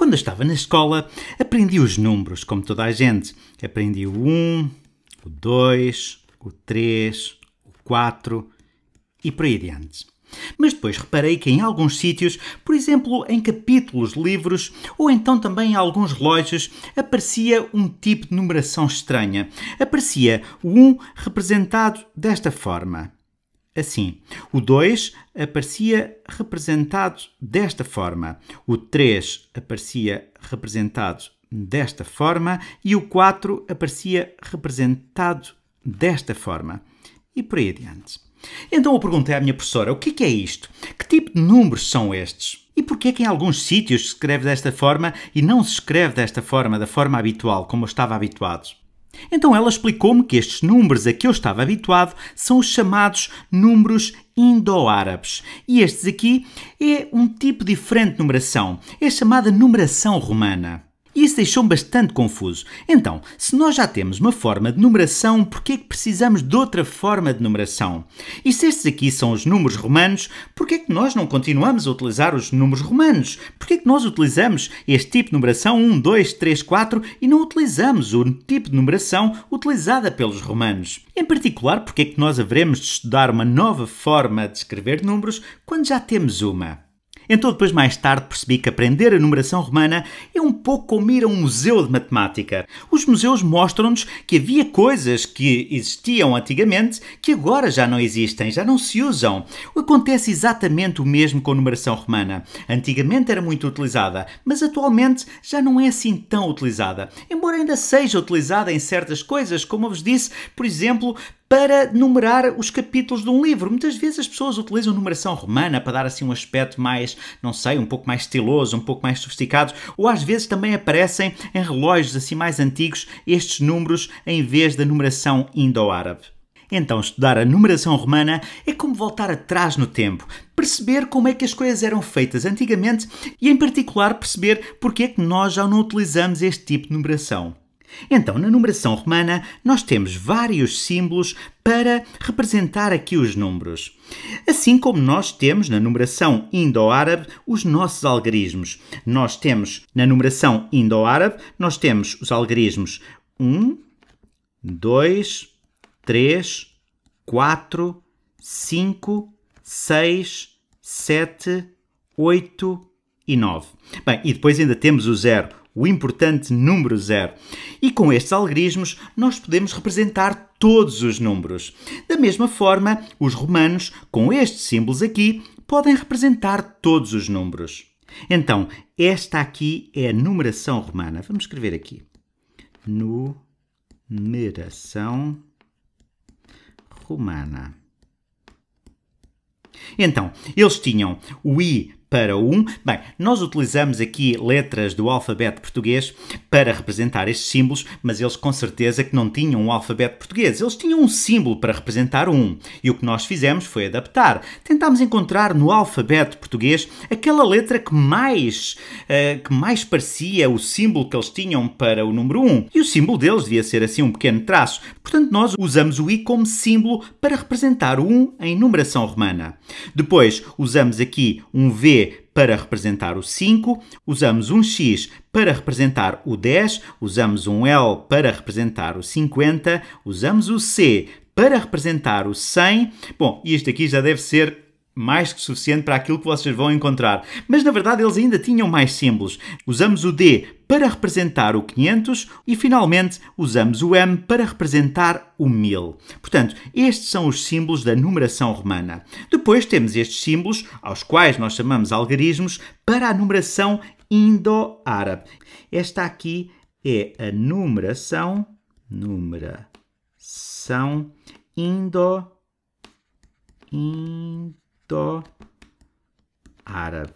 Quando eu estava na escola, aprendi os números, como toda a gente. Aprendi o 1, o 2, o 3, o 4 e por aí adiante. Mas depois reparei que em alguns sítios, por exemplo em capítulos de livros ou então também em alguns relógios, aparecia um tipo de numeração estranha. Aparecia o 1 representado desta forma assim. O 2 aparecia representado desta forma, o 3 aparecia representado desta forma e o 4 aparecia representado desta forma. E por aí adiante. Então eu perguntei é à minha professora: o é que é, isto? Que tipo de números são estes? E porquê é que em alguns sítios se escreve desta forma e não se escreve desta forma, da forma habitual, como eu estava habituado? Então ela explicou-me que estes números a que eu estava habituado são os chamados números indo-árabes. E estes aqui é um tipo diferente de numeração, é chamada numeração romana. Isso deixou-me bastante confuso. Então, se nós já temos uma forma de numeração, por que é que precisamos de outra forma de numeração? E se estes aqui são os números romanos, por que é que nós não continuamos a utilizar os números romanos? Por que é que nós utilizamos este tipo de numeração 1, 2, 3, 4 e não utilizamos o tipo de numeração utilizada pelos romanos? Em particular, por que é que nós haveremos de estudar uma nova forma de escrever números quando já temos uma? Então, depois, mais tarde, percebi que aprender a numeração romana é um pouco como ir a um museu de matemática. Os museus mostram-nos que havia coisas que existiam antigamente que agora já não existem, já não se usam. Acontece exatamente o mesmo com a numeração romana. Antigamente era muito utilizada, mas atualmente já não é assim tão utilizada. Embora ainda seja utilizada em certas coisas, como eu vos disse, por exemplo, para numerar os capítulos de um livro. Muitas vezes as pessoas utilizam numeração romana para dar assim um aspecto mais, não sei, um pouco mais estiloso, um pouco mais sofisticado, ou às vezes também aparecem em relógios assim mais antigos estes números em vez da numeração indo-árabe. Então, estudar a numeração romana é como voltar atrás no tempo, perceber como é que as coisas eram feitas antigamente e, em particular, perceber porque é que nós já não utilizamos este tipo de numeração. Então, na numeração romana, nós temos vários símbolos para representar aqui os números. Assim como nós temos na numeração indo-árabe os nossos algarismos. Nós temos na numeração indo-árabe, nós temos os algarismos 1, 2, 3, 4, 5, 6, 7, 8 e 9. Bem, e depois ainda temos o 0, o importante número zero. E com estes algarismos nós podemos representar todos os números. Da mesma forma, os romanos, com estes símbolos aqui, podem representar todos os números. Então, esta aqui é a numeração romana. Vamos escrever aqui. Numeração romana. Então, eles tinham o I para o 1. Bem, nós utilizamos aqui letras do alfabeto português para representar estes símbolos, mas eles com certeza que não tinham um alfabeto português. Eles tinham um símbolo para representar o 1. E o que nós fizemos foi adaptar. Tentámos encontrar no alfabeto português aquela letra que mais, uh, que mais parecia o símbolo que eles tinham para o número 1. E o símbolo deles devia ser assim um pequeno traço. Portanto, nós usamos o i como símbolo para representar o 1 em numeração romana. Depois, usamos aqui um v para representar o 5, usamos um X para representar o 10, usamos um L para representar o 50, usamos o C para representar o 100. Bom, isto aqui já deve ser mais que suficiente para aquilo que vocês vão encontrar. Mas na verdade eles ainda tinham mais símbolos. Usamos o D para representar o 500 e finalmente usamos o M para representar o 1000. Portanto, estes são os símbolos da numeração romana. Depois temos estes símbolos, aos quais nós chamamos algarismos, para a numeração indo-árabe. Esta aqui é a numeração, numeração indo-árabe árabe.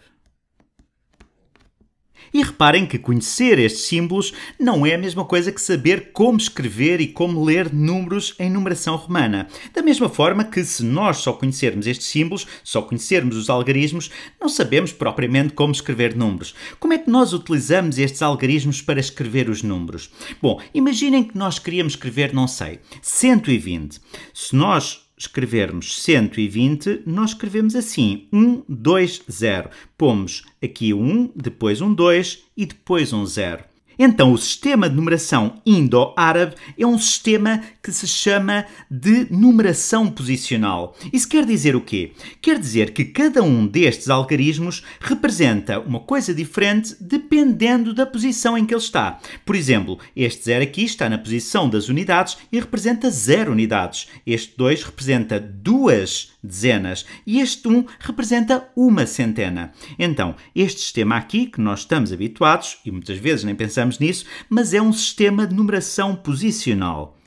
E reparem que conhecer estes símbolos não é a mesma coisa que saber como escrever e como ler números em numeração romana. Da mesma forma que, se nós só conhecermos estes símbolos, só conhecermos os algarismos, não sabemos propriamente como escrever números. Como é que nós utilizamos estes algarismos para escrever os números? Bom, imaginem que nós queríamos escrever, não sei, 120. Se nós escrevermos 120, nós escrevemos assim: 1, 2, 0. Pomos aqui um, depois um 2 e depois um 0. Então, o sistema de numeração indo-árabe é um sistema que se chama de numeração posicional. Isso quer dizer o quê? Quer dizer que cada um destes algarismos representa uma coisa diferente dependendo da posição em que ele está. Por exemplo, este 0 aqui está na posição das unidades e representa 0 unidades. Este 2 representa duas dezenas e este 1 um representa uma centena. Então, este sistema aqui, que nós estamos habituados e muitas vezes nem pensamos pensamos nisso, mas é um sistema de numeração posicional.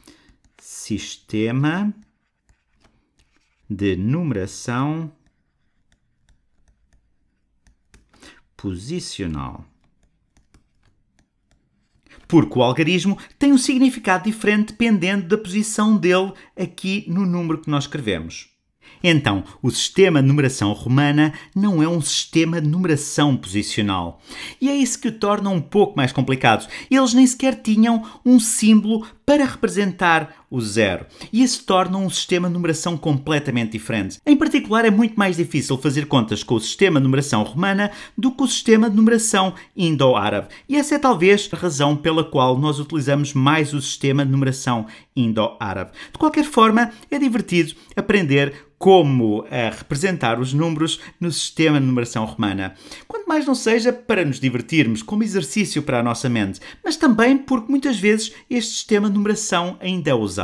Sistema de numeração posicional. Porque o algarismo tem um significado diferente dependendo da posição dele aqui no número que nós escrevemos. Então, o sistema de numeração romana não é um sistema de numeração posicional. E é isso que o torna um pouco mais complicado. Eles nem sequer tinham um símbolo para representar o zero. E isso torna um sistema de numeração completamente diferente. Em particular, é muito mais difícil fazer contas com o sistema de numeração romana do que o sistema de numeração indo-árabe. E essa é talvez a razão pela qual nós utilizamos mais o sistema de numeração indo-árabe. De qualquer forma, é divertido aprender como eh, representar os números no sistema de numeração romana. Quanto mais não seja para nos divertirmos, como exercício para a nossa mente, mas também porque muitas vezes este sistema de numeração ainda é usado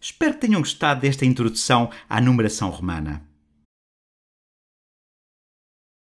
Espero que tenham gostado desta introdução à numeração romana.